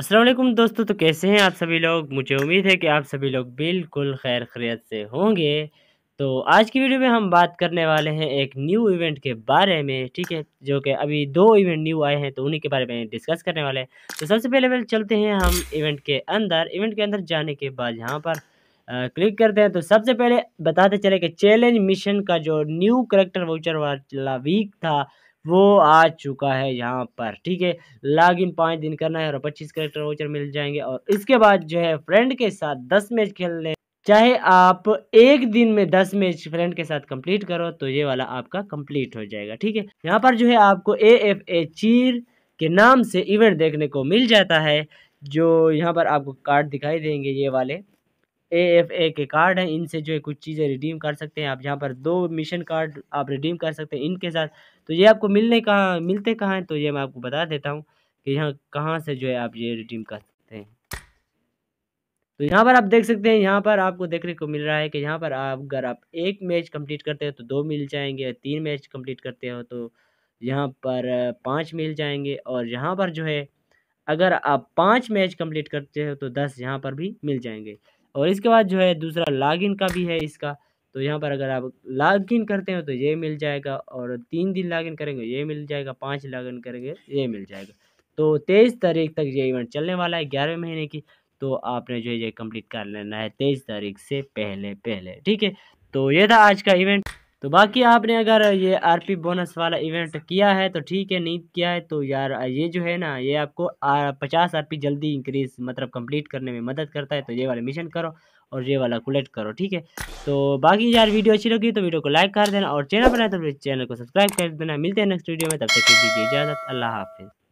असलम दोस्तों तो कैसे हैं आप सभी लोग मुझे उम्मीद है कि आप सभी लोग बिल्कुल खैर खरीत से होंगे तो आज की वीडियो में हम बात करने वाले हैं एक न्यू इवेंट के बारे में ठीक है जो कि अभी दो इवेंट न्यू आए हैं तो उन्हीं के बारे में डिस्कस करने वाले हैं तो सबसे पहले पहले चलते हैं हम इवेंट के अंदर इवेंट के अंदर जाने के बाद यहाँ पर आ, क्लिक करते हैं तो सबसे पहले बताते चले कि चैलेंज मिशन का जो न्यू करेक्टर वाउचर वाला वीक था वो आ चुका है यहाँ पर ठीक है लॉग इन पाँच दिन करना है और पच्चीस करेक्टर वोचर मिल जाएंगे और इसके बाद जो है फ्रेंड के साथ दस मैच खेलने चाहे आप एक दिन में दस मैच फ्रेंड के साथ कंप्लीट करो तो ये वाला आपका कंप्लीट हो जाएगा ठीक है यहाँ पर जो है आपको ए एफ ए चीर के नाम से इवेंट देखने को मिल जाता है जो यहाँ पर आपको कार्ड दिखाई देंगे ये वाले ए एफ ए के कार्ड हैं इनसे जो है कुछ चीज़ें रिडीम कर सकते हैं आप जहाँ पर दो मिशन कार्ड आप रिडीम कर सकते हैं इनके साथ तो ये आपको मिलने कहाँ मिलते कहाँ हैं तो ये मैं आपको बता देता हूँ कि यहाँ कहाँ से जो है आप ये रिडीम कर सकते हैं तो यहाँ पर आप देख सकते हैं यहाँ पर आपको देखने को मिल रहा है कि यहाँ पर आप अगर आप एक मैच कंप्लीट करते हो तो दो मिल जाएंगे तीन मैच कम्प्लीट करते हो तो यहाँ पर पाँच मिल जाएंगे और यहाँ पर जो है अगर आप पाँच मैच कंप्लीट करते हो तो दस यहाँ पर भी मिल जाएंगे और इसके बाद जो है दूसरा लॉगिन का भी है इसका तो यहाँ पर अगर आप लॉगिन करते हो तो ये मिल जाएगा और तीन दिन लॉगिन करेंगे ये मिल जाएगा पाँच लॉगिन करेंगे ये मिल जाएगा तो तेईस तारीख तक ये इवेंट चलने वाला है ग्यारहवें महीने की तो आपने जो है ये कंप्लीट कर लेना है तेईस तारीख से पहले पहले ठीक है तो ये था आज का इवेंट तो बाकी आपने अगर ये आरपी बोनस वाला इवेंट किया है तो ठीक है नहीं किया है तो यार ये जो है ना ये आपको पचास आरपी जल्दी इंक्रीज मतलब कंप्लीट करने में मदद करता है तो ये वाला मिशन करो और ये वाला कलेक्ट करो ठीक है तो बाकी यार वीडियो अच्छी लगी तो वीडियो को लाइक कर देना और चैनल बनाए तो चैनल को सब्सक्राइब कर देना मिलते हैं नेक्स्ट वीडियो में तब तक दीजिए इजाज़त अल्लाह हाफिज़